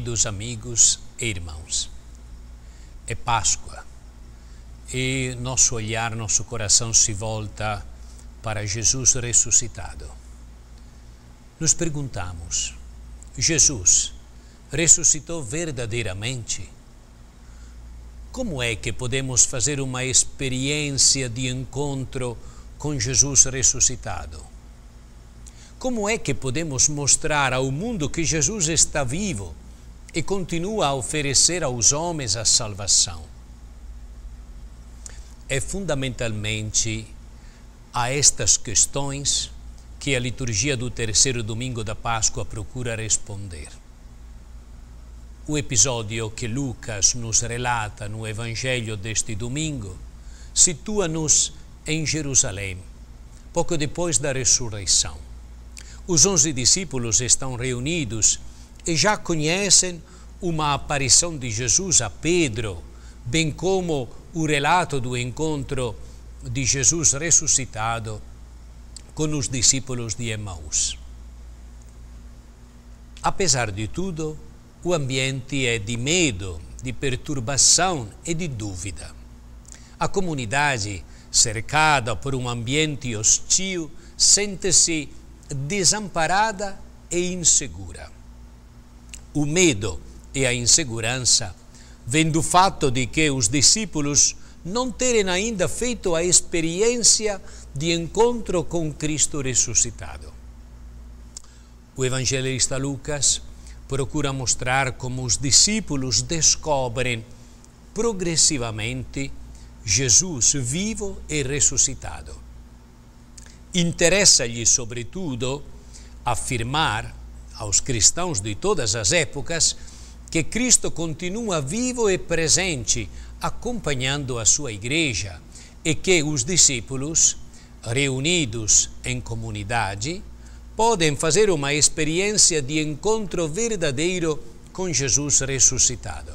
Queridos amigos e irmãos, é Páscoa e nosso olhar, nosso coração se volta para Jesus ressuscitado. Nos perguntamos: Jesus ressuscitou verdadeiramente? Como é que podemos fazer uma experiência de encontro com Jesus ressuscitado? Como é que podemos mostrar ao mundo que Jesus está vivo? e continua a oferecer aos homens a salvação. É fundamentalmente a estas questões que a liturgia do terceiro domingo da Páscoa procura responder. O episódio que Lucas nos relata no Evangelho deste domingo situa-nos em Jerusalém, pouco depois da ressurreição. Os onze discípulos estão reunidos e já conhecem uma aparição de Jesus a Pedro, bem como o relato do encontro de Jesus ressuscitado com os discípulos de Emmaus. Apesar de tudo, o ambiente é de medo, de perturbação e de dúvida. A comunidade, cercada por um ambiente hostil, sente-se desamparada e insegura. O medo e a insegurança vendo do fato de que os discípulos não terem ainda feito a experiência de encontro com Cristo ressuscitado. O evangelista Lucas procura mostrar como os discípulos descobrem progressivamente Jesus vivo e ressuscitado. interessa lhe sobretudo, afirmar aos cristãos de todas as épocas que Cristo continua vivo e presente, acompanhando a sua igreja, e que os discípulos, reunidos em comunidade, podem fazer uma experiência de encontro verdadeiro com Jesus ressuscitado.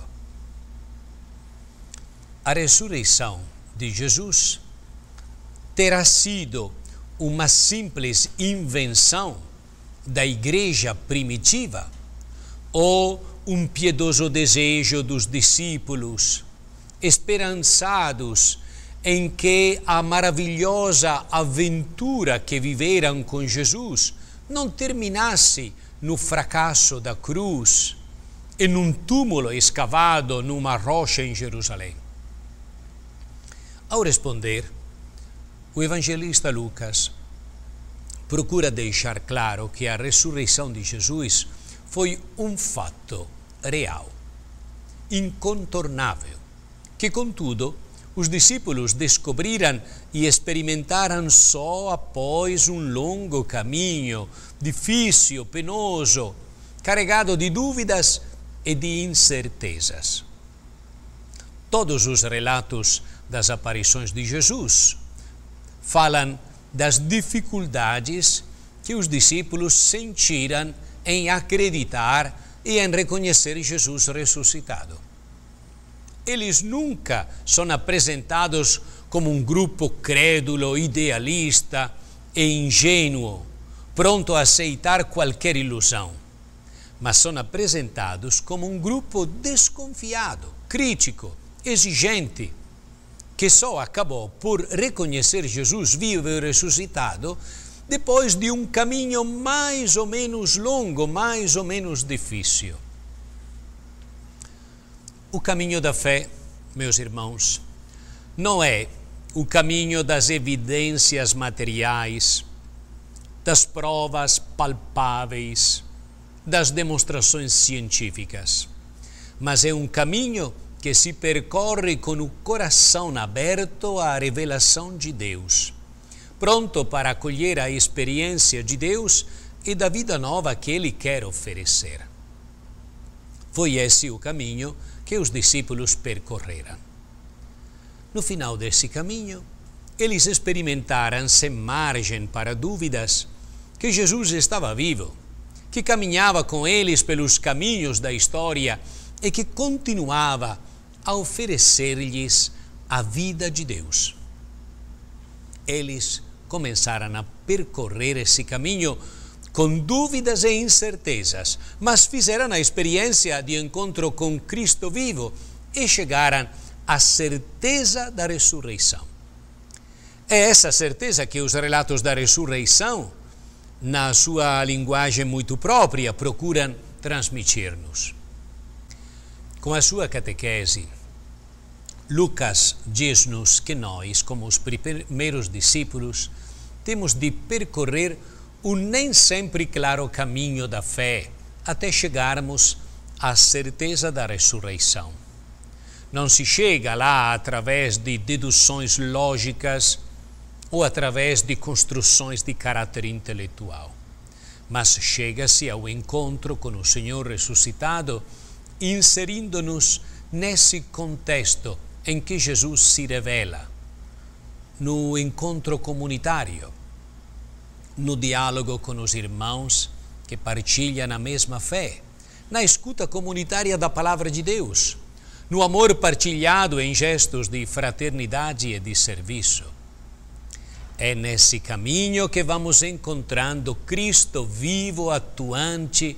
A ressurreição de Jesus terá sido uma simples invenção da igreja primitiva ou um piedoso desejo dos discípulos, esperançados em que a maravilhosa aventura que viveram com Jesus não terminasse no fracasso da cruz e num túmulo escavado numa rocha em Jerusalém. Ao responder, o evangelista Lucas procura deixar claro que a ressurreição de Jesus foi um fato real, incontornável, que, contudo, os discípulos descobriram e experimentaram só após um longo caminho, difícil, penoso, carregado de dúvidas e de incertezas. Todos os relatos das aparições de Jesus falam das dificuldades que os discípulos sentiram em acreditar e em reconhecer Jesus ressuscitado. Eles nunca são apresentados como um grupo crédulo, idealista e ingênuo, pronto a aceitar qualquer ilusão, mas são apresentados como um grupo desconfiado, crítico, exigente, que só acabou por reconhecer Jesus vivo e ressuscitado depois de um caminho mais ou menos longo, mais ou menos difícil. O caminho da fé, meus irmãos, não é o caminho das evidências materiais, das provas palpáveis, das demonstrações científicas, mas é um caminho que se percorre com o coração aberto à revelação de Deus, pronto para acolher a experiência de Deus e da vida nova que Ele quer oferecer. Foi esse o caminho que os discípulos percorreram. No final desse caminho, eles experimentaram, sem margem para dúvidas, que Jesus estava vivo, que caminhava com eles pelos caminhos da história e que continuava a oferecer-lhes a vida de Deus. Eles começaram a percorrer esse caminho com dúvidas e incertezas, mas fizeram a experiência de encontro com Cristo vivo e chegaram à certeza da ressurreição. É essa certeza que os relatos da ressurreição, na sua linguagem muito própria, procuram transmitir-nos com a sua catequese, Lucas diz-nos que nós, como os primeiros discípulos, temos de percorrer o nem sempre claro caminho da fé até chegarmos à certeza da ressurreição. Não se chega lá através de deduções lógicas ou através de construções de caráter intelectual, mas chega-se ao encontro com o Senhor ressuscitado inserindo-nos nesse contexto em que Jesus se revela, no encontro comunitário, no diálogo com os irmãos que partilham a mesma fé, na escuta comunitária da palavra de Deus, no amor partilhado em gestos de fraternidade e de serviço. É nesse caminho que vamos encontrando Cristo vivo, atuante,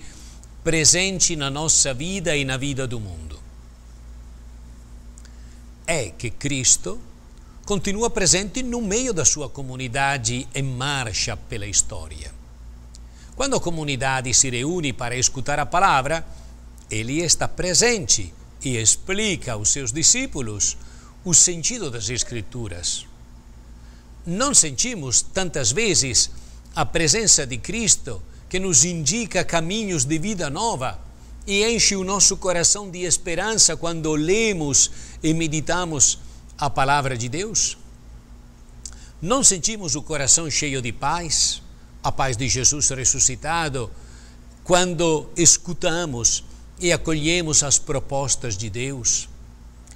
presenti na nossa vida e na vida do mundo. É que Cristo continua presente no meio da sua comunidade em marcha pela história. Quando a comunidade se reúne para escutar a palavra, ele está presente e explica aos seus discípulos o sentido das Escrituras. Não sentimos tantas vezes a presença de Cristo que nos indica caminhos de vida nova e enche o nosso coração de esperança quando lemos e meditamos a palavra de Deus? Não sentimos o coração cheio de paz, a paz de Jesus ressuscitado, quando escutamos e acolhemos as propostas de Deus?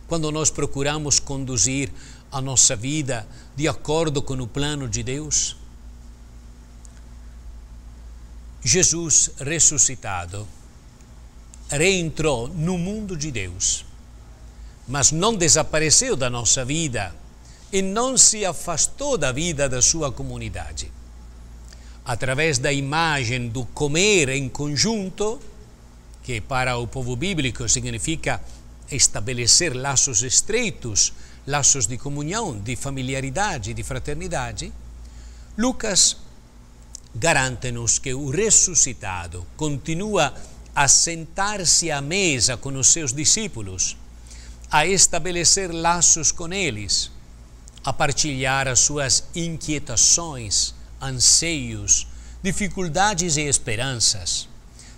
Quando nós procuramos conduzir a nossa vida de acordo com o plano de Deus? Jesus ressuscitado reentrou no mundo de Deus, mas não desapareceu da nossa vida e não se afastou da vida da sua comunidade. Através da imagem do comer em conjunto, que para o povo bíblico significa estabelecer laços estreitos, laços de comunhão, de familiaridade, de fraternidade, Lucas garante-nos que o ressuscitado continua a sentar-se à mesa com os seus discípulos, a estabelecer laços com eles, a partilhar as suas inquietações, anseios, dificuldades e esperanças,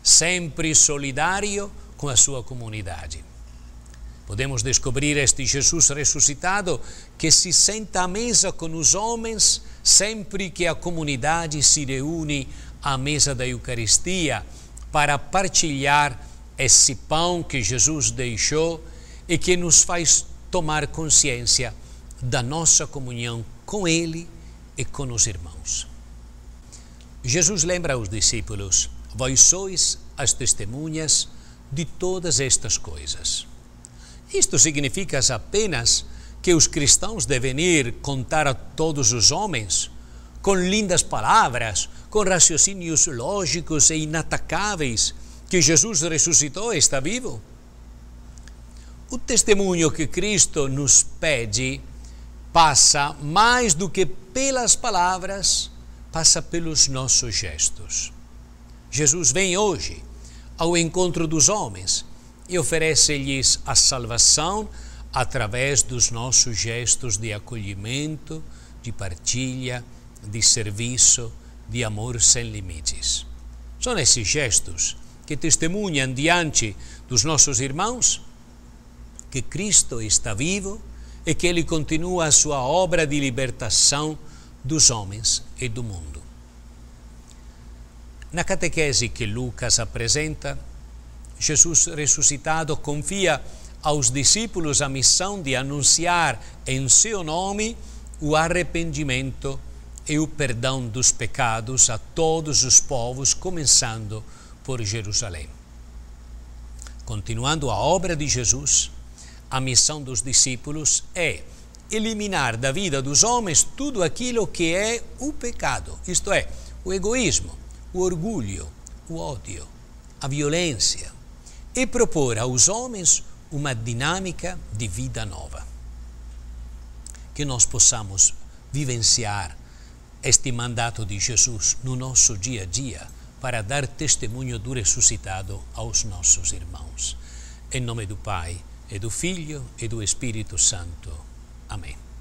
sempre solidário com a sua comunidade. Podemos descobrir este Jesus ressuscitado que se senta à mesa com os homens sempre que a comunidade se reúne à mesa da Eucaristia para partilhar esse pão que Jesus deixou e que nos faz tomar consciência da nossa comunhão com Ele e com os irmãos. Jesus lembra aos discípulos: Vós sois as testemunhas de todas estas coisas. Isto significa apenas que os cristãos devem ir contar a todos os homens, com lindas palavras, com raciocínios lógicos e inatacáveis, que Jesus ressuscitou e está vivo. O testemunho que Cristo nos pede passa mais do que pelas palavras, passa pelos nossos gestos. Jesus vem hoje ao encontro dos homens e oferece-lhes a salvação através dos nossos gestos de acolhimento, de partilha, de serviço, de amor sem limites. São esses gestos que testemunham diante dos nossos irmãos que Cristo está vivo e que Ele continua a sua obra de libertação dos homens e do mundo. Na catequese que Lucas apresenta, Jesus ressuscitado confia aos discípulos a missão de anunciar em seu nome o arrependimento e o perdão dos pecados a todos os povos, começando por Jerusalém. Continuando a obra de Jesus, a missão dos discípulos é eliminar da vida dos homens tudo aquilo que é o pecado, isto é, o egoísmo, o orgulho, o ódio, a violência, e propor aos homens uma dinâmica de vida nova. Que nós possamos vivenciar este mandato de Jesus no nosso dia a dia para dar testemunho do ressuscitado aos nossos irmãos. Em nome do Pai, e do Filho e do Espírito Santo. Amém.